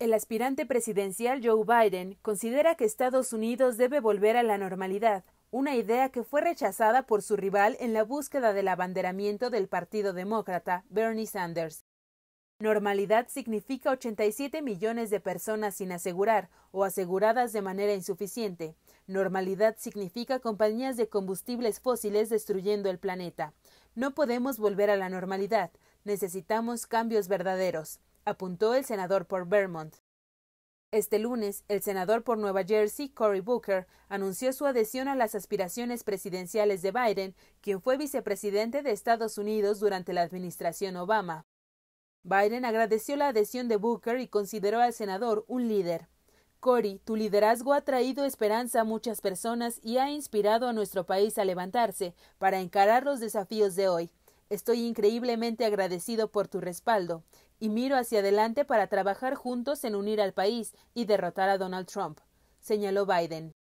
El aspirante presidencial Joe Biden considera que Estados Unidos debe volver a la normalidad, una idea que fue rechazada por su rival en la búsqueda del abanderamiento del Partido Demócrata, Bernie Sanders. Normalidad significa 87 millones de personas sin asegurar o aseguradas de manera insuficiente. Normalidad significa compañías de combustibles fósiles destruyendo el planeta. No podemos volver a la normalidad. Necesitamos cambios verdaderos apuntó el senador por Vermont. Este lunes, el senador por Nueva Jersey, Cory Booker, anunció su adhesión a las aspiraciones presidenciales de Biden, quien fue vicepresidente de Estados Unidos durante la administración Obama. Biden agradeció la adhesión de Booker y consideró al senador un líder. Cory, tu liderazgo ha traído esperanza a muchas personas y ha inspirado a nuestro país a levantarse para encarar los desafíos de hoy. Estoy increíblemente agradecido por tu respaldo y miro hacia adelante para trabajar juntos en unir al país y derrotar a Donald Trump, señaló Biden.